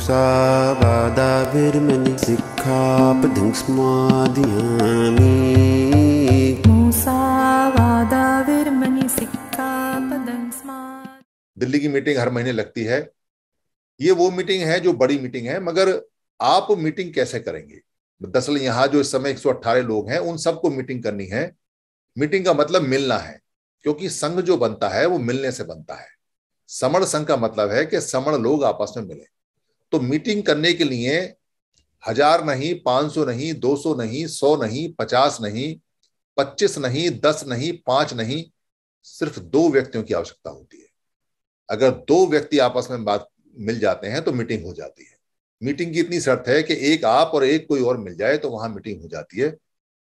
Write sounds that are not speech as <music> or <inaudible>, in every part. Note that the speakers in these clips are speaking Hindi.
दिल्ली की मीटिंग हर महीने लगती है ये वो मीटिंग है जो बड़ी मीटिंग है मगर आप मीटिंग कैसे करेंगे दरअसल यहाँ जो इस समय 118 लोग हैं उन सबको मीटिंग करनी है मीटिंग का मतलब मिलना है क्योंकि संघ जो बनता है वो मिलने से बनता है समण संघ का मतलब है कि समण लोग आपस में मिले तो मीटिंग करने के लिए हजार नहीं पांच सौ नहीं दो सौ नहीं सौ नहीं पचास नहीं पच्चीस नहीं दस नहीं पांच नहीं सिर्फ दो व्यक्तियों की आवश्यकता होती है अगर दो व्यक्ति आपस में बात मिल जाते हैं तो मीटिंग हो जाती है मीटिंग की इतनी शर्त है कि एक आप और एक कोई और मिल जाए तो वहां मीटिंग हो जाती है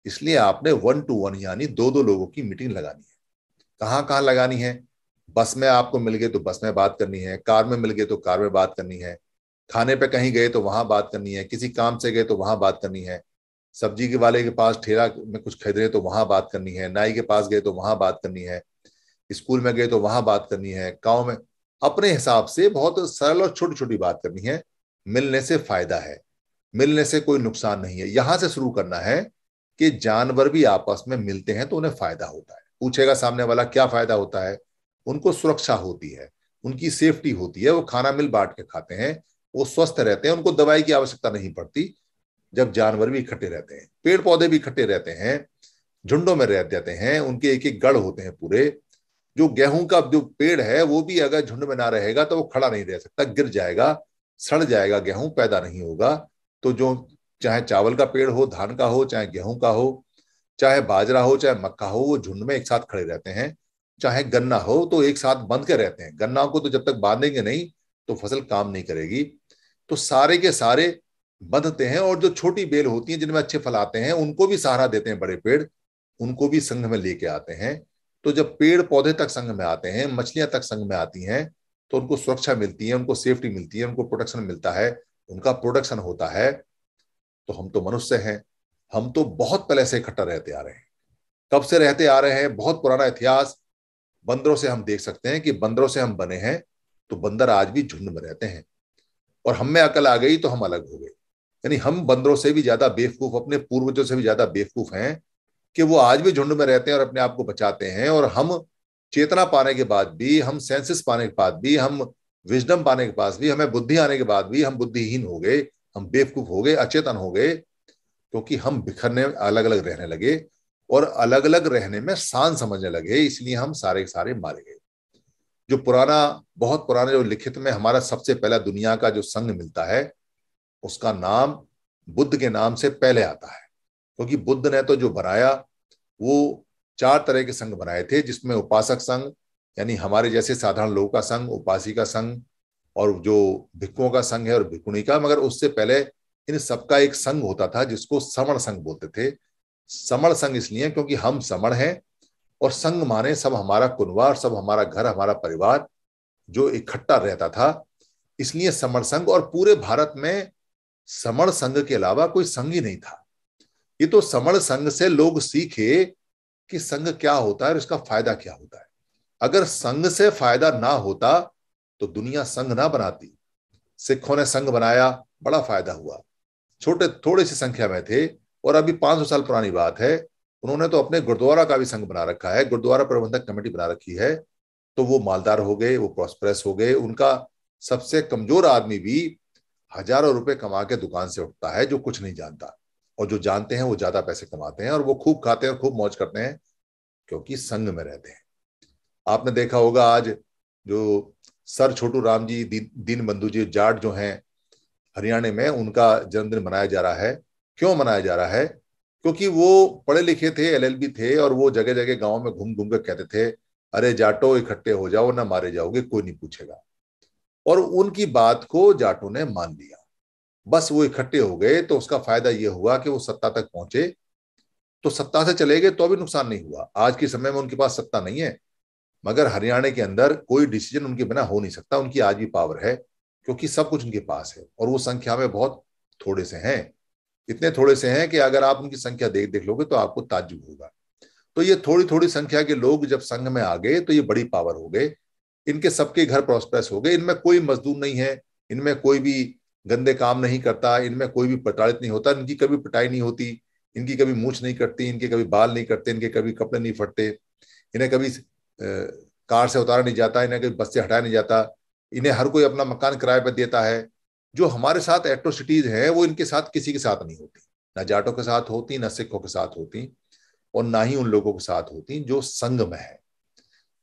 इसलिए आपने वन टू वन यानी दो दो लोगों की मीटिंग लगानी है कहाँ कहाँ लगानी है बस में आपको मिल गए तो बस में बात करनी है कार में मिल गए तो कार में बात करनी है खाने पे कहीं गए तो वहां बात करनी है किसी काम से गए तो वहां बात करनी है सब्जी के वाले के पास ठेला में कुछ खरीद रहे तो वहां बात करनी है नाई के पास गए तो वहां बात करनी है स्कूल में गए तो वहां बात करनी है गाँव में अपने हिसाब से बहुत सरल और छोटी छोटी बात करनी है मिलने से फायदा है मिलने से कोई नुकसान नहीं है यहां से शुरू करना है कि जानवर भी आपस में मिलते हैं तो उन्हें फायदा होता है पूछेगा सामने वाला क्या फायदा होता है उनको सुरक्षा होती है उनकी सेफ्टी होती है वो खाना मिल बांट के खाते हैं वो स्वस्थ रहते हैं उनको दवाई की आवश्यकता नहीं पड़ती जब जानवर भी इकट्ठे रहते हैं पेड़ पौधे भी इकट्ठे रहते हैं झुंडों में रह जाते हैं उनके एक एक गढ़ होते हैं पूरे जो गेहूं का जो पेड़ है वो भी अगर झुंड में ना रहेगा तो वो खड़ा नहीं रह सकता गिर जाएगा सड़ जाएगा गेहूं पैदा नहीं होगा तो जो चाहे चावल का पेड़ हो धान का हो चाहे गेहूं का हो चाहे बाजरा हो चाहे मक्का हो वो झुंड में एक साथ खड़े रहते हैं चाहे गन्ना हो तो एक साथ बंध के रहते हैं गन्ना को तो जब तक बांधेंगे नहीं तो फसल काम नहीं करेगी तो सारे के सारे बंधते हैं और जो छोटी बेल होती है जिनमें अच्छे फल आते हैं उनको भी सहारा देते हैं बड़े पेड़ उनको भी संघ में लेके आते हैं तो जब पेड़ पौधे तक संघ में आते हैं मछलियां तक संघ में आती हैं तो उनको सुरक्षा मिलती है उनको सेफ्टी मिलती है उनको प्रोटेक्शन मिलता है उनका प्रोडक्शन होता है तो हम तो मनुष्य हैं हम तो बहुत पहले से इकट्ठा रहते आ रहे हैं कब से रहते आ रहे हैं बहुत पुराना इतिहास बंदरों से हम देख सकते हैं कि बंदरों से हम बने हैं तो बंदर आज भी झुंड में रहते हैं और हम में अकल आ गई तो हम अलग हो गए यानी हम बंदरों से भी ज्यादा बेवकूफ अपने पूर्वजों से भी ज्यादा बेवकूफ हैं कि वो आज भी झुंड में रहते हैं और अपने आप को बचाते हैं और हम चेतना पाने के बाद भी हम सेंसेस पाने के बाद भी हम विजडम पाने के पास भी हमें बुद्धि आने के बाद भी हम बुद्धिहीन हो गए हम बेवकूफ हो गए अचेतन हो गए क्योंकि तो हम बिखरने अलग अलग रहने लगे और अलग अलग रहने में शान समझने लगे इसलिए हम सारे सारे मारे गए जो पुराना बहुत पुराना जो लिखित में हमारा सबसे पहला दुनिया का जो संघ मिलता है उसका नाम बुद्ध के नाम से पहले आता है क्योंकि तो बुद्ध ने तो जो बनाया वो चार तरह के संघ बनाए थे जिसमें उपासक संघ यानी हमारे जैसे साधारण लोगों का संघ उपासी का संघ और जो भिक्खुओं का संघ है और भिक्खुणी का मगर उससे पहले इन सबका एक संघ होता था जिसको समण संघ बोलते थे समण संघ इसलिए क्योंकि हम समण हैं और संग माने सब हमारा कुनवार सब हमारा घर हमारा परिवार जो इकट्ठा रहता था इसलिए समर संघ और पूरे भारत में समर संघ के अलावा कोई संघ ही नहीं था ये तो समर संघ से लोग सीखे कि संघ क्या होता है और इसका फायदा क्या होता है अगर संघ से फायदा ना होता तो दुनिया संघ ना बनाती सिखों ने संघ बनाया बड़ा फायदा हुआ छोटे थोड़े सी संख्या में थे और अभी 500 साल पुरानी बात है उन्होंने तो अपने गुरुद्वारा का भी संघ बना रखा है गुरुद्वारा प्रबंधक कमेटी बना रखी है तो वो मालदार हो गए वो प्रॉस्परस हो गए उनका सबसे कमजोर आदमी भी हजारों रुपए कमा के दुकान से उठता है जो कुछ नहीं जानता और जो जानते हैं वो ज्यादा पैसे कमाते हैं और वो खूब खाते हैं और खूब मौज करते हैं क्योंकि संघ में रहते हैं आपने देखा होगा आज जो सर छोटू राम जी दीन, दीन बंधु जी जाट जो हैं हरियाणा में उनका जन्मदिन मनाया जा रहा है क्यों मनाया जा रहा है क्योंकि वो पढ़े लिखे थे एलएलबी थे और वो जगह जगह गांव में घूम घूम कर कहते थे अरे जाटो इकट्ठे हो जाओ ना मारे जाओगे कोई नहीं पूछेगा और उनकी बात को जाटो ने मान लिया बस वो इकट्ठे हो गए तो उसका फायदा ये हुआ कि वो सत्ता तक पहुंचे तो सत्ता से चले गए तो भी नुकसान नहीं हुआ आज के समय में उनके पास सत्ता नहीं है मगर हरियाणा के अंदर कोई डिसीजन उनके बिना हो नहीं सकता उनकी आज भी पावर है क्योंकि सब कुछ उनके पास है और वो संख्या में बहुत थोड़े से हैं इतने थोड़े से हैं कि अगर आप उनकी संख्या देख देख लोगे तो आपको ताजुब होगा तो ये थोड़ी थोड़ी संख्या के लोग जब संघ में आ गए तो ये बड़ी पावर हो गए इनके सबके घर प्रोस्प्रेस हो गए इनमें कोई मजदूर नहीं है इनमें कोई भी गंदे काम नहीं करता इनमें कोई भी प्रताड़ित नहीं होता इनकी कभी पिटाई नहीं होती इनकी कभी मूछ नहीं कटती इनके कभी बाल नहीं कटते इनके कभी कपड़े नहीं फटते इन्हें कभी कार से उतारा नहीं जाता इन्हें कभी बस से हटाया नहीं जाता इन्हें हर कोई अपना मकान किराए पर देता है जो हमारे साथ एट्रोसिटीज है वो इनके साथ किसी के साथ नहीं होती ना जाटों के साथ होती ना सिखों के साथ होती और ना ही उन लोगों के साथ होती जो संघ में है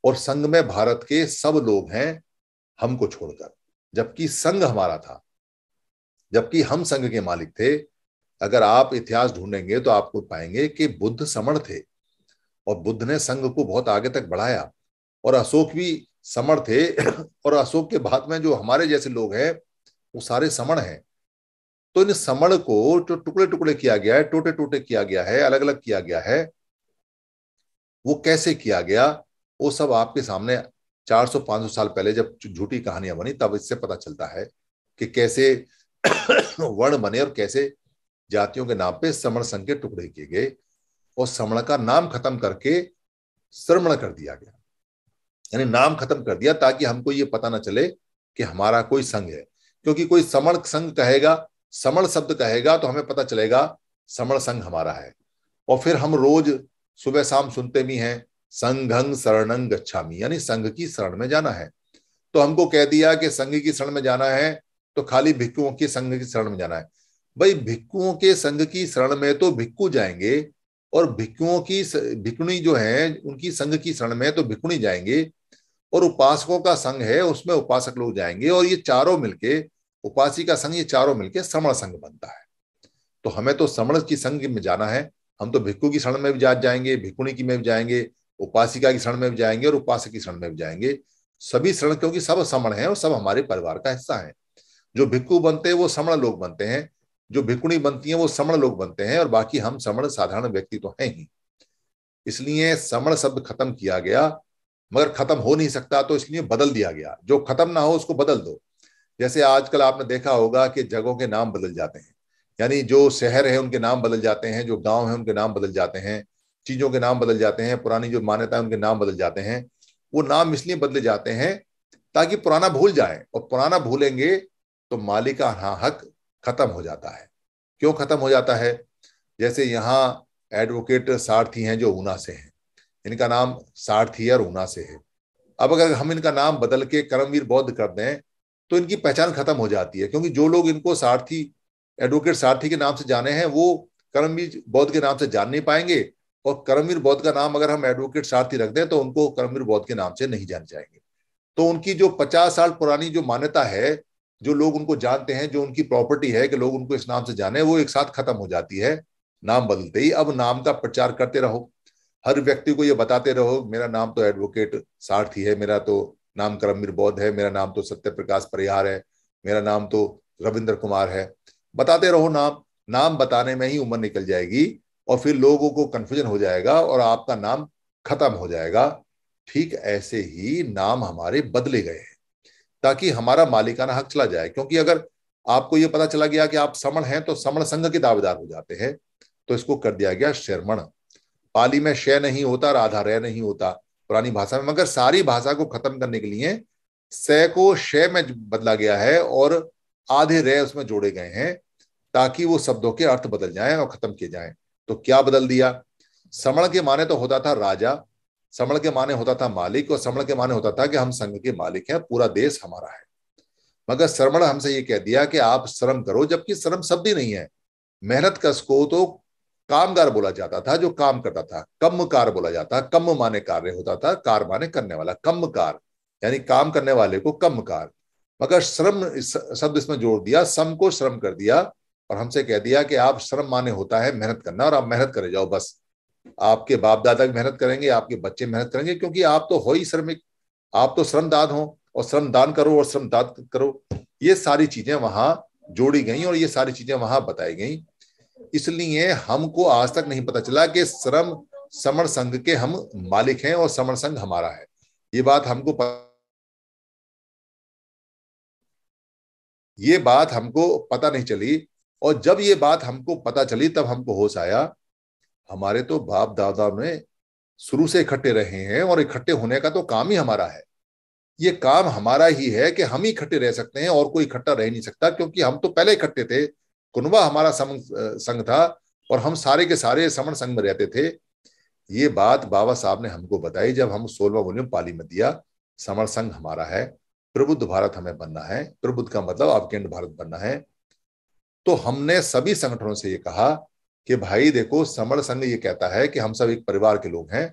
और संघ में भारत के सब लोग हैं हमको छोड़कर जबकि संघ हमारा था जबकि हम संघ के मालिक थे अगर आप इतिहास ढूंढेंगे तो आपको पाएंगे कि बुद्ध समण थे और बुद्ध ने संघ को बहुत आगे तक बढ़ाया और अशोक भी समर्थ थे <coughs> और अशोक के बाद में जो हमारे जैसे लोग हैं वो सारे समण हैं तो इन समण को जो टुकड़े टुकड़े किया गया है टोटे टोटे किया गया है अलग अलग किया गया है वो कैसे किया गया वो सब आपके सामने 400-500 साल पहले जब झूठी कहानियां बनी तब इससे पता चलता है कि कैसे <coughs> वर्ण बने और कैसे जातियों के नाम पे समण संघ के टुकड़े किए गए और समण का नाम खत्म करके श्रमण कर दिया गया यानी नाम खत्म कर दिया ताकि हमको ये पता ना चले कि हमारा कोई संघ है क्योंकि कोई समण संघ कहेगा समण शब्द कहेगा तो हमें पता चलेगा समण संघ हमारा है और फिर हम रोज सुबह शाम सुनते भी हैं संघंग शरणंग गच्छामी यानी संघ की शरण में जाना है तो हमको कह दिया कि संघ की शरण में जाना है तो खाली भिक्कुओं के संघ की शरण में जाना है भाई भिक्कुओं के संघ की शरण में तो भिक्कू जाएंगे और भिक्कुओं की भिक्कुणी जो है उनकी संघ की शरण में तो भिक्कुणी जाएंगे और उपासकों का संघ है उसमें उपासक लोग जाएंगे और ये चारों मिलके उपासी का संघ ये चारों मिलकर श्रमण संघ बनता है तो हमें तो श्रमण की संघ में जाना है हम तो भिक्खु की शरण में भी जा जाएंगे भिक्खुणी की में भी जाएंगे उपासिका की शरण में भी जाएंगे और उपासक की शरण में भी जाएंगे सभी शरण क्योंकि सब श्रमण है और सब हमारे परिवार का हिस्सा है जो भिक्खु बनते हैं वो श्रमण लोग बनते हैं जो भिक्खुणी बनती है वो श्रमण लोग बनते हैं और बाकी हम श्रमण साधारण व्यक्ति तो हैं ही इसलिए श्रमण शब्द खत्म किया गया मगर खत्म हो नहीं सकता तो इसलिए बदल दिया गया जो खत्म ना हो उसको बदल दो जैसे आजकल आपने देखा होगा कि जगहों के नाम बदल जाते हैं यानी जो शहर है उनके नाम बदल जाते हैं जो गांव है उनके नाम बदल जाते हैं चीजों के नाम बदल जाते हैं पुरानी जो मान्यता है उनके नाम बदल जाते हैं वो नाम इसलिए बदले जाते हैं ताकि पुराना भूल जाए और पुराना भूलेंगे तो मालिकाना हक खत्म हो जाता है क्यों खत्म हो जाता है जैसे यहाँ एडवोकेट सारथी हैं जो ऊना से हैं इनका नाम सारथी और ऊना से है अब अगर हम इनका नाम बदल के कर्मवीर बौद्ध कर दें तो इनकी पहचान खत्म हो जाती है क्योंकि जो लोग इनको सारथी एडवोकेट सारथी के नाम से जाने हैं वो करमवीर बौद्ध के नाम से जान नहीं पाएंगे और करमवीर बौद्ध का नाम अगर हम एडवोकेट सारथी रख दें तो उनको करमवीर बौद्ध के नाम से नहीं जाने जाएंगे तो उनकी जो पचास साल पुरानी जो मान्यता है जो लोग उनको जानते हैं जो उनकी प्रॉपर्टी है कि लोग उनको इस नाम से जाने वो एक साथ खत्म हो जाती है नाम बदलते ही अब नाम का प्रचार करते रहो हर व्यक्ति को ये बताते रहो मेरा नाम तो एडवोकेट सारथी है मेरा तो नाम करमवीर बौद्ध है मेरा नाम तो सत्य प्रकाश परिहार है मेरा नाम तो रविंद्र कुमार है बताते रहो नाम नाम बताने में ही उम्र निकल जाएगी और फिर लोगों को कन्फ्यूजन हो जाएगा और आपका नाम खत्म हो जाएगा ठीक ऐसे ही नाम हमारे बदले गए हैं ताकि हमारा मालिकाना हक चला जाए क्योंकि अगर आपको ये पता चला गया कि आप समण हैं तो समण संघ के दावेदार हो जाते हैं तो इसको कर दिया गया शर्मण पाली में शय नहीं होता राधा रह नहीं होता पुरानी भाषा में मगर सारी भाषा को खत्म करने के लिए स को श में बदला गया है और आधे रे उसमें जोड़े गए हैं ताकि वो शब्दों के अर्थ बदल जाएं और खत्म किए जाएं तो क्या बदल दिया समण के माने तो होता था राजा समण के माने होता था मालिक और समण के माने होता था कि हम संघ के मालिक हैं पूरा देश हमारा है मगर श्रमण हमसे ये कह दिया कि आप श्रम करो जबकि श्रम शब्द ही नहीं है मेहनत कस को तो कामगार बोला जाता था जो काम करता था कार बोला जाता कम माने कार्य होता था कार माने करने वाला कम कार यानी काम करने वाले को कम कार मगर श्रम शब्द इसमें जोड़ दिया सम को श्रम कर दिया और हमसे कह दिया कि आप श्रम माने होता है मेहनत करना और आप मेहनत करे जाओ बस आपके बाप दादा भी मेहनत करेंगे आपके बच्चे मेहनत करेंगे क्योंकि आप तो हो ही श्रमिक आप तो श्रमदान हो और श्रमदान करो और श्रमदान करो ये सारी चीजें वहां जोड़ी गई और ये सारी चीजें वहां बताई गई इसलिए हमको आज तक नहीं पता चला कि श्रम समर संघ के हम मालिक हैं और समर संघ हमारा है ये बात हमको पता ये बात हमको पता नहीं चली और जब ये बात हमको पता चली तब हमको होश आया हमारे तो बाप दादा में शुरू से इकट्ठे रहे हैं और इकट्ठे होने का तो काम ही हमारा है ये काम हमारा ही है कि हम ही इकट्ठे रह सकते हैं और कोई इकट्ठा रह नहीं सकता क्योंकि हम तो पहले इकट्ठे थे कुनबा हमारा समन संघ था और हम सारे के सारे समण संघ में रहते थे ये बात बाबा साहब ने हमको बताई जब हम सोलवा वॉल्यूम पाली में दिया समण संघ हमारा है प्रबुद्ध भारत हमें बनना है प्रबुद्ध का मतलब आपके भारत बनना है तो हमने सभी संगठनों से ये कहा कि भाई देखो समर संघ ये कहता है कि हम सब एक परिवार के लोग हैं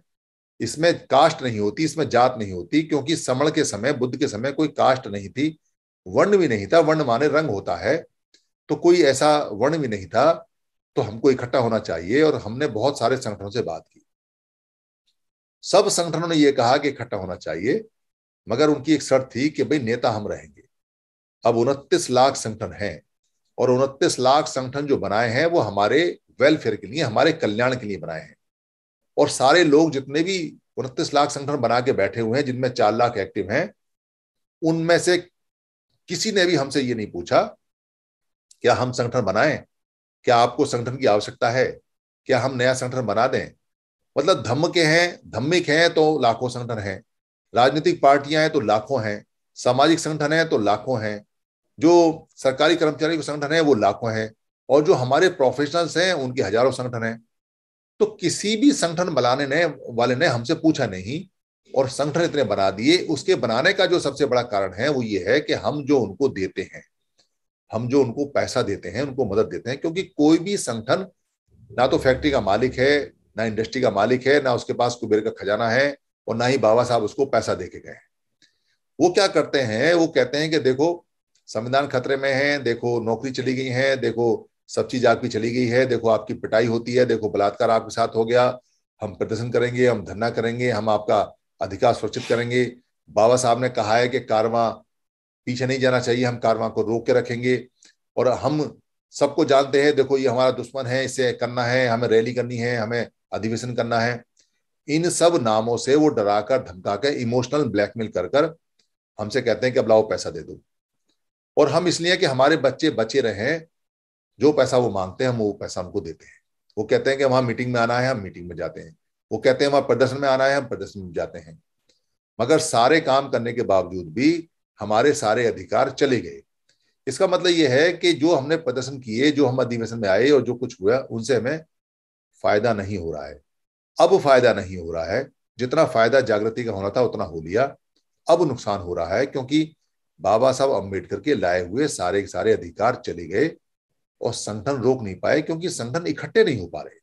इसमें कास्ट नहीं होती इसमें जात नहीं होती क्योंकि समण के समय बुद्ध के समय कोई कास्ट नहीं थी वर्ण भी नहीं था वर्ण माने रंग होता है तो कोई ऐसा वर्ण भी नहीं था तो हमको इकट्ठा होना चाहिए और हमने बहुत सारे संगठनों से बात की सब संगठनों ने यह कहा कि इकट्ठा होना चाहिए मगर उनकी एक शर्त थी कि भाई नेता हम रहेंगे अब उनतीस लाख संगठन हैं और उनतीस लाख संगठन जो बनाए हैं वो हमारे वेलफेयर के लिए हमारे कल्याण के लिए बनाए हैं और सारे लोग जितने भी उनतीस लाख संगठन बना के बैठे हुए हैं जिनमें चार लाख एक्टिव हैं उनमें से किसी ने भी हमसे ये नहीं पूछा क्या हम संगठन बनाएं क्या आपको संगठन की आवश्यकता है क्या हम नया संगठन बना दें मतलब धम्म के हैं धम्मिक हैं तो लाखों संगठन हैं राजनीतिक पार्टियां हैं तो लाखों हैं सामाजिक संगठन हैं तो लाखों हैं जो सरकारी कर्मचारी के संगठन हैं वो लाखों हैं और जो हमारे प्रोफेशनल्स हैं उनके हजारों संगठन हैं तो किसी भी संगठन बनाने ने वाले ने हमसे पूछा नहीं और संगठन इतने बना दिए उसके बनाने का जो सबसे बड़ा कारण है वो ये है कि हम जो उनको देते हैं हम जो उनको पैसा देते हैं उनको मदद देते हैं क्योंकि कोई भी संगठन ना तो फैक्ट्री का मालिक है ना इंडस्ट्री का मालिक है ना उसके पास कुबेर का खजाना है और ना ही बाबा साहब उसको पैसा दे के गए वो क्या करते हैं वो कहते हैं कि देखो संविधान खतरे में है देखो नौकरी चली गई है देखो सब चीज आपकी चली गई है देखो आपकी पिटाई होती है देखो बलात्कार आपके साथ हो गया हम प्रदर्शन करेंगे हम धरना करेंगे हम आपका अधिकार सुरक्षित करेंगे बाबा साहब ने कहा है कि कारवा पीछे नहीं जाना चाहिए हम कारवां को रोक के रखेंगे और हम सबको जानते हैं देखो ये हमारा दुश्मन है इसे करना है हमें रैली करनी है हमें अधिवेशन करना है इन सब नामों से वो डराकर धमकाकर इमोशनल ब्लैकमेल कर कर हमसे कहते हैं कि अब लाओ पैसा दे दो और हम इसलिए कि हमारे बच्चे बचे रहें जो पैसा वो मांगते हैं हम वो पैसा हमको देते हैं वो कहते हैं कि वहां मीटिंग में आना है हम मीटिंग में जाते हैं वो कहते हैं वहां प्रदर्शन में आना है हम प्रदर्शन में जाते हैं मगर सारे काम करने के बावजूद भी हमारे सारे अधिकार चले गए इसका मतलब यह है कि जो हमने प्रदर्शन किए जो हम अधिवेशन में आए और जो कुछ हुआ उनसे हमें फायदा नहीं हो रहा है अब फायदा नहीं हो रहा है जितना फायदा जागृति का होना था उतना हो लिया अब नुकसान हो रहा है क्योंकि बाबा साहब अम्बेडकर के लाए हुए सारे के सारे अधिकार चले गए और संगठन रोक नहीं पाए क्योंकि संगठन इकट्ठे नहीं हो पा रहे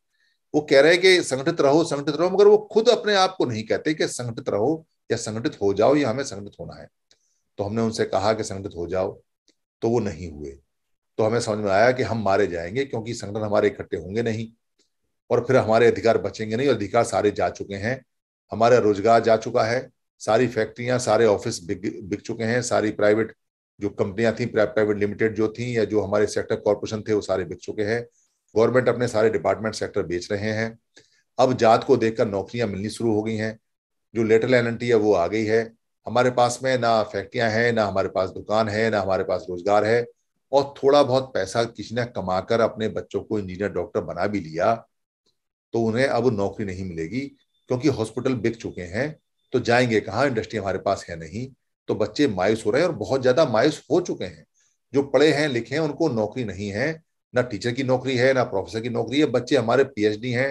वो कह रहे हैं कि संगठित रहो संगठित रहो मगर वो खुद अपने आप को नहीं कहते कि संगठित रहो या संगठित हो जाओ या हमें संगठित होना है तो हमने उनसे कहा कि संगठित हो जाओ तो वो नहीं हुए तो हमें समझ में आया कि हम मारे जाएंगे क्योंकि संगठन हमारे इकट्ठे होंगे नहीं और फिर हमारे अधिकार बचेंगे नहीं अधिकार सारे जा चुके हैं हमारा रोजगार जा चुका है सारी फैक्ट्रियां सारे ऑफिस बिक बिक चुके हैं सारी प्राइवेट जो कंपनियां थी प्राइवेट लिमिटेड जो थी या जो हमारे सेक्टर कॉरपोरेशन थे वो सारे बिक चुके हैं गवर्नमेंट अपने सारे डिपार्टमेंट सेक्टर बेच रहे हैं अब जात को देखकर नौकरियां मिलनी शुरू हो गई हैं जो लेटर एन है वो आ गई है हमारे पास में ना फैक्ट्रियां हैं ना हमारे पास दुकान है ना हमारे पास रोजगार है और थोड़ा बहुत पैसा किसी ने कमाकर अपने बच्चों को इंजीनियर डॉक्टर बना भी लिया तो उन्हें अब नौकरी नहीं मिलेगी क्योंकि हॉस्पिटल बिक चुके हैं तो जाएंगे कहाँ इंडस्ट्री हमारे पास है नहीं तो बच्चे मायूस हो रहे हैं और बहुत ज्यादा मायूस हो चुके हैं जो पढ़े हैं लिखे हैं उनको नौकरी नहीं है ना टीचर की नौकरी है ना प्रोफेसर की नौकरी है बच्चे हमारे पीएचडी हैं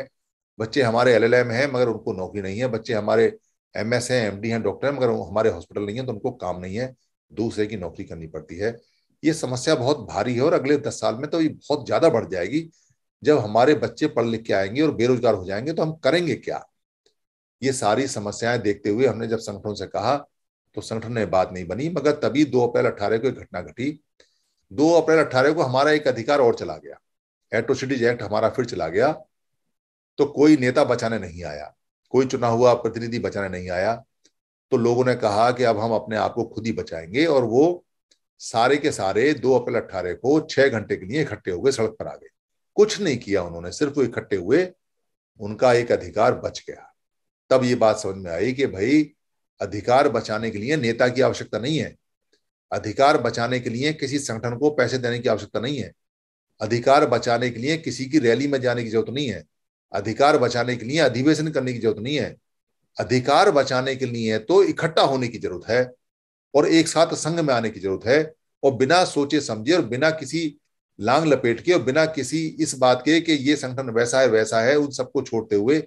बच्चे हमारे एलएलएम हैं मगर उनको नौकरी नहीं है बच्चे हमारे एम एस है एम डी है डॉक्टर है मगर हमारे हॉस्पिटल नहीं है तो उनको काम नहीं है दूसरे की नौकरी करनी पड़ती है ये समस्या बहुत भारी है और अगले दस साल में तो ये बहुत ज्यादा बढ़ जाएगी जब हमारे बच्चे पढ़ लिख के आएंगे और बेरोजगार हो जाएंगे तो हम करेंगे क्या ये सारी समस्याएं देखते हुए हमने जब संगठनों से कहा तो संगठन ने बात नहीं बनी मगर तभी दो अप्रैल अट्ठारह को एक घटना घटी दो अप्रैल अट्ठारह को हमारा एक अधिकार और चला गया एट्रोसिटीज एक्ट हमारा फिर चला गया तो कोई नेता बचाने नहीं आया कोई चुना हुआ प्रतिनिधि बचाने नहीं आया तो लोगों ने कहा कि अब हम अपने आप को खुद ही बचाएंगे और वो सारे के सारे दो अप्रैल अट्ठारह को छह घंटे के लिए इकट्ठे हो गए सड़क पर आ गए कुछ नहीं किया उन्होंने सिर्फ वो इकट्ठे हुए उनका एक अधिकार बच गया तब ये बात समझ में आई कि भाई अधिकार बचाने के लिए नेता की आवश्यकता नहीं है अधिकार बचाने के लिए किसी संगठन को पैसे देने की आवश्यकता नहीं है अधिकार बचाने के लिए किसी की रैली में जाने की जरूरत नहीं है अधिकार बचाने के लिए अधिवेशन करने की जरूरत नहीं है अधिकार बचाने के लिए तो इकट्ठा होने की जरूरत है और एक साथ संघ में आने की जरूरत है और बिना सोचे समझे और बिना किसी लांग लपेट के और बिना किसी इस बात के कि ये संगठन वैसा है वैसा है उन सबको छोड़ते हुए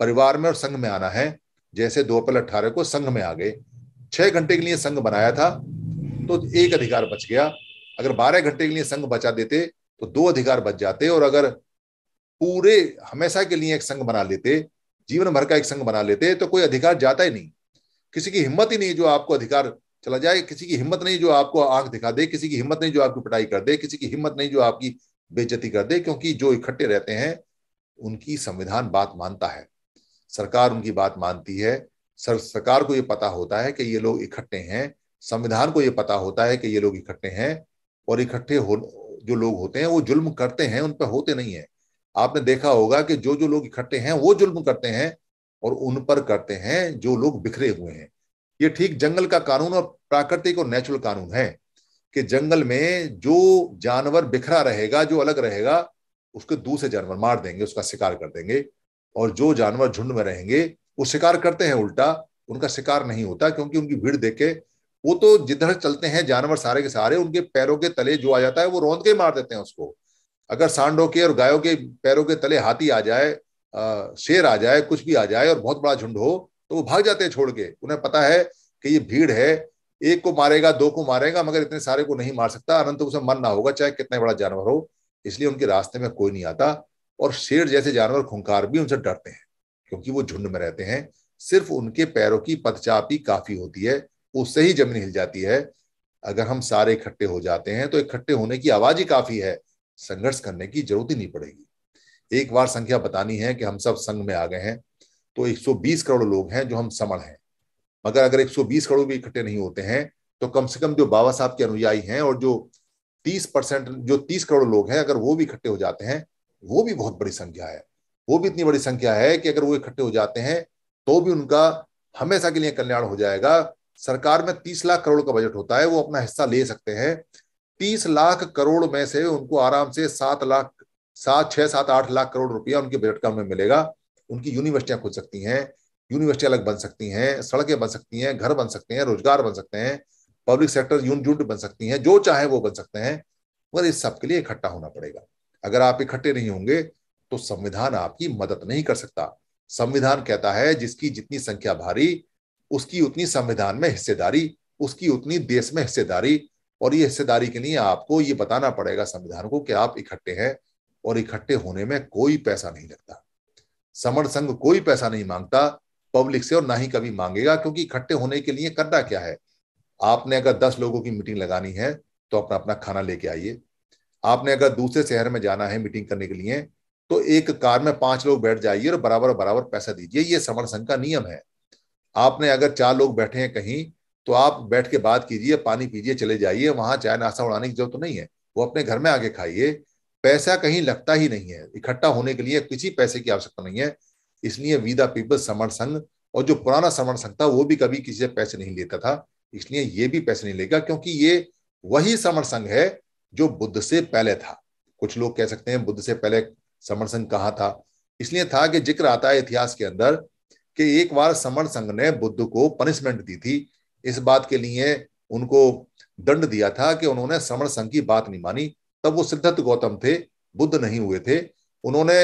परिवार में और संघ में आना है जैसे दो अप्रैल अट्ठारह को संघ में आ गए छह घंटे के लिए संघ बनाया था तो एक अधिकार बच गया अगर बारह घंटे के लिए संघ बचा देते तो दो अधिकार बच जाते और अगर पूरे हमेशा के लिए एक संघ बना लेते जीवन भर का एक संघ बना लेते तो कोई अधिकार जाता ही नहीं किसी की हिम्मत ही नहीं जो आपको अधिकार चला जाए किसी की हिम्मत नहीं जो आपको आंख दिखा दे किसी की हिम्मत नहीं जो आपकी पिटाई कर दे किसी की हिम्मत नहीं जो आपकी बेजती कर दे क्योंकि जो इकट्ठे रहते हैं उनकी संविधान बात मानता है सरकार उनकी बात मानती है सर सरकार को ये पता होता है कि ये लोग इकट्ठे हैं संविधान को ये पता होता है कि ये लोग इकट्ठे हैं और इकट्ठे हो जो लोग होते हैं वो जुल्म करते हैं उन पर होते नहीं है आपने देखा होगा कि जो जो लोग इकट्ठे हैं वो जुल्म करते हैं और उन पर करते हैं जो लोग बिखरे हुए हैं ये ठीक जंगल का कानून और प्राकृतिक और नेचुरल कानून है कि जंगल में जो जानवर बिखरा रहेगा जो अलग रहेगा उसके दूसरे जानवर मार देंगे उसका शिकार कर देंगे और जो जानवर झुंड में रहेंगे वो शिकार करते हैं उल्टा उनका शिकार नहीं होता क्योंकि उनकी भीड़ देखे वो तो जिधर चलते हैं जानवर सारे के सारे उनके पैरों के तले जो आ जाता है वो रौंद के मार देते हैं उसको अगर सांडों के और गायों के पैरों के तले हाथी आ जाए शेर आ जाए कुछ भी आ जाए और बहुत बड़ा झुंड हो तो वो भाग जाते हैं छोड़ के उन्हें पता है कि ये भीड़ है एक को मारेगा दो को मारेगा मगर इतने सारे को नहीं मार सकता अनंत उसे मरना होगा चाहे कितना बड़ा जानवर हो इसलिए उनके रास्ते में कोई नहीं आता और शेर जैसे जानवर खुंकार भी उनसे डरते हैं क्योंकि वो झुंड में रहते हैं सिर्फ उनके पैरों की पथचापी काफी होती है उससे ही जमीन हिल जाती है अगर हम सारे इकट्ठे हो जाते हैं तो इकट्ठे होने की आवाज ही काफी है संघर्ष करने की जरूरत ही नहीं पड़ेगी एक बार संख्या बतानी है कि हम सब संघ में आ गए हैं तो 120 करोड़ लोग हैं जो हम समण हैं मगर अगर 120 करोड़ भी इकट्ठे नहीं होते हैं तो कम से कम जो बाबा साहब के अनुयायी हैं और जो 30 परसेंट जो 30 करोड़ लोग हैं अगर वो भी इकट्ठे हो जाते हैं वो भी बहुत बड़ी संख्या है वो भी इतनी बड़ी संख्या है कि अगर वो इकट्ठे हो जाते हैं तो भी उनका हमेशा के लिए कल्याण हो जाएगा सरकार में तीस लाख करोड़ का बजट होता है वो अपना हिस्सा ले सकते हैं तीस लाख करोड़ में से उनको आराम से सात लाख सात छह सात आठ लाख करोड़ रुपया उनके बजट का में मिलेगा उनकी यूनिवर्सिटियां खुल सकती हैं यूनिवर्सिटी अलग बन सकती हैं सड़कें बन सकती हैं घर बन सकते हैं रोजगार बन सकते हैं पब्लिक सेक्टर यूनिट बन सकती हैं जो चाहे वो बन सकते हैं मगर इस सबके लिए इकट्ठा होना पड़ेगा अगर आप इकट्ठे नहीं होंगे तो संविधान आपकी मदद नहीं कर सकता संविधान कहता है जिसकी जितनी संख्या भारी उसकी उतनी संविधान में हिस्सेदारी उसकी उतनी देश में हिस्सेदारी और ये हिस्सेदारी के लिए आपको ये बताना पड़ेगा संविधान को कि आप इकट्ठे हैं और इकट्ठे होने में कोई पैसा नहीं लगता समर्थ संघ कोई पैसा नहीं मांगता पब्लिक से और ना ही कभी मांगेगा क्योंकि इकट्ठे होने के लिए करना क्या है आपने अगर दस लोगों की मीटिंग लगानी है तो अपना अपना खाना लेके आइए आपने अगर दूसरे शहर में जाना है मीटिंग करने के लिए तो एक कार में पांच लोग बैठ जाइए और बराबर बराबर पैसा दीजिए ये समर संघ का नियम है आपने अगर चार लोग बैठे हैं कहीं तो आप बैठ के बात कीजिए पानी पीजिए चले जाइए वहां चाय नाश्ता उड़ाने की जरूरत तो नहीं है वो अपने घर में आके खाइए पैसा कहीं लगता ही नहीं है इकट्ठा होने के लिए किसी पैसे की आवश्यकता नहीं है इसलिए विदा पीपल समर संघ और जो पुराना समर संघ था वो भी कभी किसी से पैसे नहीं लेता था इसलिए ये भी पैसे नहीं लेगा क्योंकि ये वही समर संघ है जो बुद्ध से पहले था कुछ लोग कह सकते हैं बुद्ध से पहले समर संघ कहाँ था इसलिए था कि जिक्र आता है इतिहास के अंदर कि एक बार समर संघ ने बुद्ध को पनिशमेंट दी थी इस बात के लिए उनको दंड दिया था कि उन्होंने समण संघ की बात नहीं मानी तब वो सिद्धार्थ गौतम थे बुद्ध नहीं हुए थे उन्होंने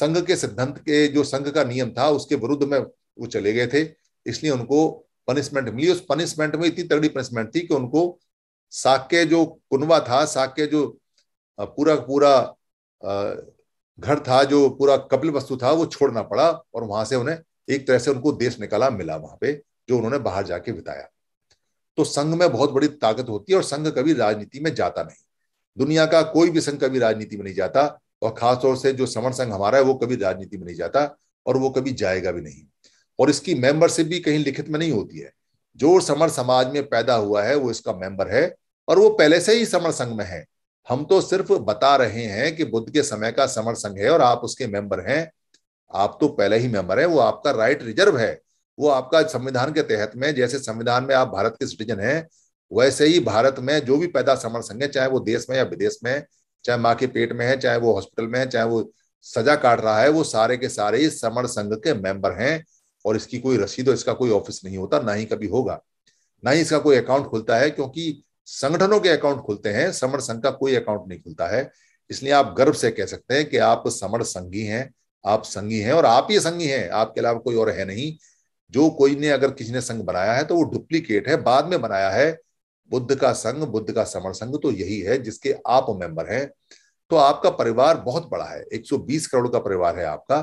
संघ के सिद्धांत के जो संघ का नियम था उसके विरुद्ध में वो चले गए थे इसलिए उनको पनिशमेंट मिली उस पनिशमेंट में इतनी तगड़ी पनिशमेंट थी कि उनको साक्य जो कुनवा था साक्य जो पूरा पूरा घर था जो पूरा कपिल वस्तु था वो छोड़ना पड़ा और वहां से उन्हें एक तरह से उनको देश निकाला मिला वहां पे जो उन्होंने बाहर जाके बिताया तो संघ में बहुत बड़ी ताकत होती है और संघ कभी राजनीति में जाता नहीं दुनिया का कोई भी संघ कभी राजनीति में नहीं जाता और खासतौर से जो समर संघ हमारा है वो कभी राजनीति में नहीं जाता और वो कभी जाएगा भी नहीं और इसकी मेंबरशिप भी कहीं लिखित में नहीं होती है जो समर समाज में पैदा हुआ है वो इसका मेंबर है और वो पहले से ही समर संघ में है हम तो सिर्फ बता रहे हैं कि बुद्ध के समय का समर संघ है और आप उसके मेंबर हैं आप तो पहले ही मेंबर है वो आपका राइट रिजर्व है वो आपका संविधान के तहत में जैसे संविधान में आप भारत के सिटीजन हैं वैसे ही भारत में जो भी पैदा समर्थ संघ है चाहे वो देश में या विदेश में चाहे माँ के पेट में है चाहे वो हॉस्पिटल में है चाहे वो सजा काट रहा है वो सारे के सारे ही समर संघ के मेंबर हैं और इसकी कोई रसीद और इसका कोई ऑफिस नहीं होता ना ही कभी होगा ना ही इसका कोई अकाउंट खुलता है क्योंकि संगठनों के अकाउंट खुलते हैं समर संघ का कोई अकाउंट नहीं खुलता है इसलिए आप गर्व से कह सकते हैं कि आप समर संघी हैं आप संघी हैं और आप ही संघी हैं आपके अलावा कोई और है नहीं जो कोई ने अगर किसी ने संघ बनाया है तो वो डुप्लीकेट है बाद में बनाया है बुद्ध का संघ बुद्ध का समर संघ तो यही है जिसके आप मेंबर हैं तो आपका परिवार बहुत बड़ा है 120 करोड़ का परिवार है आपका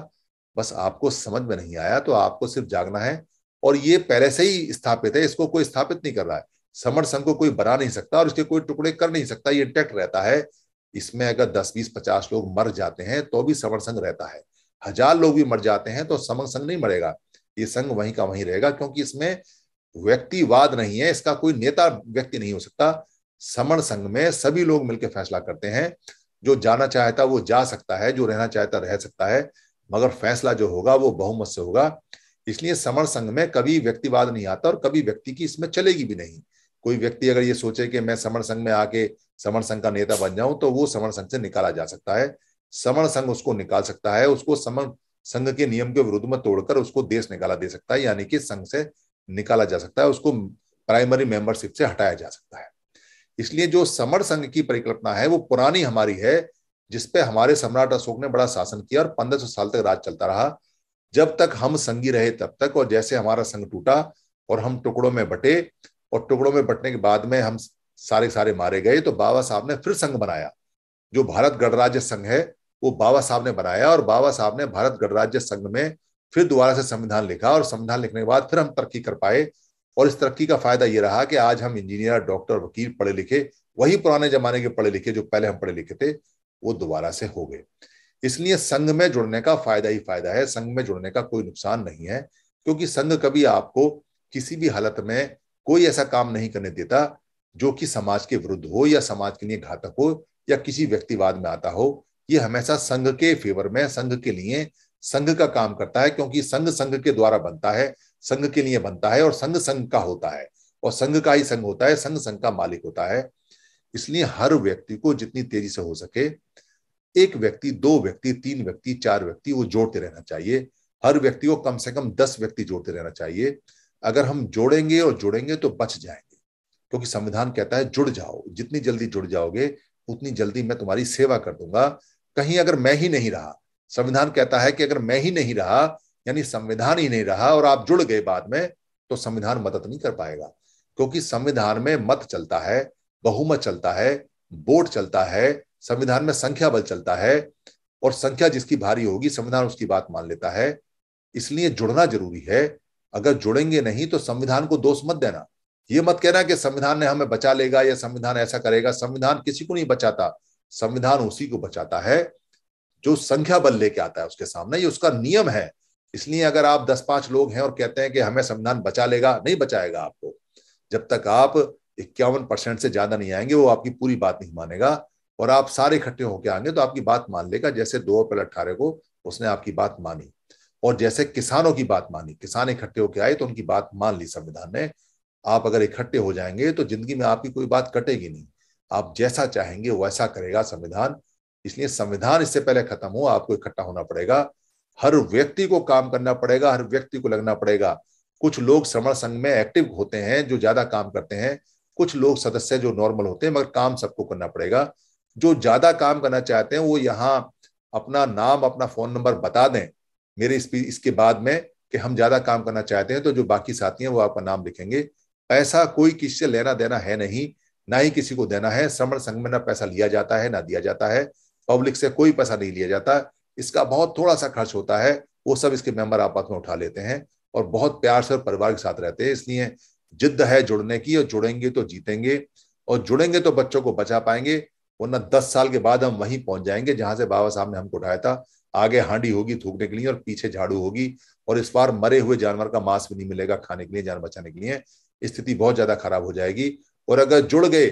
बस आपको समझ में नहीं आया तो आपको सिर्फ जागना है और ये पहले से ही स्थापित है इसको कोई स्थापित नहीं कर रहा है समर संघ को कोई बना नहीं सकता और इसके कोई टुकड़े कर नहीं सकता ये इंटेक्ट रहता है इसमें अगर दस बीस पचास लोग मर जाते हैं तो भी समर संघ रहता है हजार लोग भी मर जाते हैं तो समर संघ नहीं मरेगा ये संघ वहीं का वहीं रहेगा क्योंकि इसमें व्यक्तिवाद नहीं है इसका कोई नेता व्यक्ति नहीं हो सकता समण संघ में सभी लोग मिलकर फैसला करते हैं जो जाना चाहता वो जा सकता है जो रहना चाहता रह सकता है मगर फैसला जो होगा वो बहुमत से होगा इसलिए समण संघ में कभी व्यक्तिवाद नहीं आता और कभी व्यक्ति की इसमें चलेगी भी नहीं कोई व्यक्ति अगर ये सोचे कि मैं समण संघ में आके समण संघ का नेता बन जाऊं तो वो समण संघ से निकाला जा सकता है समण संघ उसको निकाल सकता है उसको समण संघ के नियम के विरुद्ध में तोड़कर उसको देश निकाला दे सकता है यानी कि संघ से निकाला जा सकता है उसको प्राइमरी मेंबरशिप से हटाया जा सकता है इसलिए जो समर संघ की परिकल्पना है वो पुरानी हमारी है जिसपे हमारे सम्राट अशोक ने बड़ा शासन किया और पंद्रह साल तक राज चलता रहा जब तक हम संगी रहे तब तक और जैसे हमारा संघ टूटा और हम टुकड़ों में बटे और टुकड़ों में बटने के बाद में हम सारे सारे मारे गए तो बाबा साहब ने फिर संघ बनाया जो भारत गणराज्य संघ है वो बाबा साहब ने बनाया और बाबा साहब ने भारत गणराज्य संघ में फिर दोबारा से संविधान लिखा और संविधान लिखने के बाद फिर हम तरक्की कर पाए और इस तरक्की का फायदा ये रहा कि आज हम इंजीनियर डॉक्टर वकील पढ़े लिखे वही पुराने जमाने के पढ़े लिखे जो पहले हम पढ़े लिखे थे वो दोबारा से हो गए इसलिए संघ में जुड़ने का फायदा ही फायदा है संघ में जुड़ने का कोई नुकसान नहीं है क्योंकि संघ कभी आपको किसी भी हालत में कोई ऐसा काम नहीं करने देता जो कि समाज के विरुद्ध हो या समाज के लिए घातक हो या किसी व्यक्तिवाद में आता हो ये हमेशा संघ के फेवर में संघ के लिए संघ का काम करता है क्योंकि संघ संघ के द्वारा बनता है संघ के लिए बनता है और संघ संघ का होता है और संघ का ही संघ होता है संघ संघ का मालिक होता है इसलिए हर व्यक्ति को जितनी तेजी से हो सके एक व्यक्ति दो व्यक्ति तीन व्यक्ति चार व्यक्ति वो जोड़ते रहना चाहिए हर व्यक्ति को कम से कम दस व्यक्ति जोड़ते रहना चाहिए अगर हम जोड़ेंगे और जुड़ेंगे तो बच जाएंगे क्योंकि संविधान कहता है जुड़ जाओ जितनी जल्दी जुड़ जाओगे उतनी जल्दी मैं तुम्हारी सेवा कर दूंगा कहीं अगर मैं ही नहीं रहा संविधान कहता है कि अगर मैं ही नहीं रहा यानी संविधान ही नहीं रहा और आप जुड़ गए बाद में तो संविधान मदद नहीं कर पाएगा क्योंकि संविधान में मत चलता है बहुमत चलता है वोट चलता है संविधान में संख्या बल चलता है और संख्या जिसकी भारी होगी संविधान उसकी बात मान लेता है इसलिए जुड़ना जरूरी है अगर जुड़ेंगे नहीं तो संविधान को दोष मत देना ये मत कहना कि संविधान ने हमें बचा लेगा या संविधान ऐसा करेगा संविधान किसी को नहीं बचाता संविधान उसी को बचाता है जो संख्या बल लेके आता है उसके सामने ये उसका नियम है इसलिए अगर आप दस पांच लोग हैं और कहते हैं कि हमें संविधान बचा लेगा नहीं बचाएगा आपको जब तक आप इक्यावन परसेंट से ज्यादा नहीं आएंगे वो आपकी पूरी बात नहीं मानेगा और आप सारे इकट्ठे होकर आएंगे तो आपकी बात मान लेगा जैसे दो अप्रैल अट्ठारह को उसने आपकी बात मानी और जैसे किसानों की बात मानी किसान इकट्ठे होकर आए तो उनकी बात मान ली संविधान ने आप अगर इकट्ठे हो जाएंगे तो जिंदगी में आपकी कोई बात कटेगी नहीं आप जैसा चाहेंगे वैसा करेगा संविधान इसलिए संविधान इससे पहले खत्म हो आपको इकट्ठा होना पड़ेगा हर व्यक्ति को काम करना पड़ेगा हर व्यक्ति को लगना पड़ेगा कुछ लोग श्रवण संघ में एक्टिव होते हैं जो ज्यादा काम करते हैं कुछ लोग सदस्य जो नॉर्मल होते हैं मगर काम सबको करना पड़ेगा जो ज्यादा काम करना चाहते हैं वो यहाँ अपना नाम अपना फोन नंबर बता दें मेरे इस इसके बाद में कि हम ज्यादा काम करना चाहते हैं तो जो बाकी साथी हैं वो आपका नाम लिखेंगे पैसा कोई किससे से लेना देना है नहीं ना ही किसी को देना है श्रमण संघ में ना पैसा लिया जाता है ना दिया जाता है पब्लिक से कोई पैसा नहीं लिया जाता इसका बहुत थोड़ा सा खर्च होता है वो सब इसके मेंबर आपस में उठा लेते हैं और बहुत प्यार से और परिवार के साथ रहते हैं इसलिए जिद्द है जुड़ने की और जुड़ेंगे तो जीतेंगे और जुड़ेंगे तो बच्चों को बचा पाएंगे वरना दस साल के बाद हम वहीं पहुंच जाएंगे जहां से बाबा साहब ने हमको उठाया था आगे हांडी होगी थूकने के लिए और पीछे झाड़ू होगी और इस बार मरे हुए जानवर का मांस भी नहीं मिलेगा खाने के लिए जान बचाने के लिए स्थिति बहुत ज्यादा खराब हो जाएगी और अगर जुड़ गए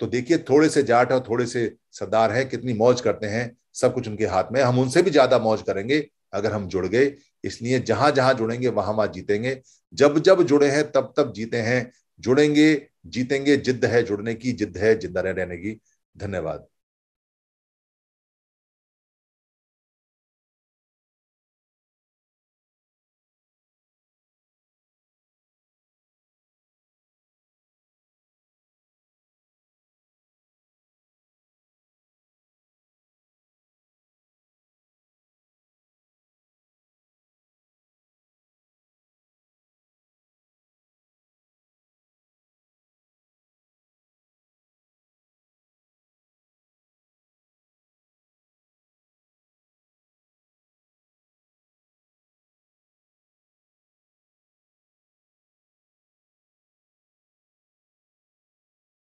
तो देखिए थोड़े से जाट और थोड़े से सरदार हैं कितनी मौज करते हैं सब कुछ उनके हाथ में हम उनसे भी ज्यादा मौज करेंगे अगर हम जुड़ गए इसलिए जहां जहां जुड़ेंगे वहां वहां जीतेंगे जब जब जुड़े हैं तब तब जीते हैं जुड़ेंगे जीतेंगे जिद्द है जुड़ने की जिद्द है जिंदा रहने की धन्यवाद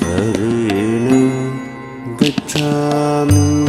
रेण गच्छामि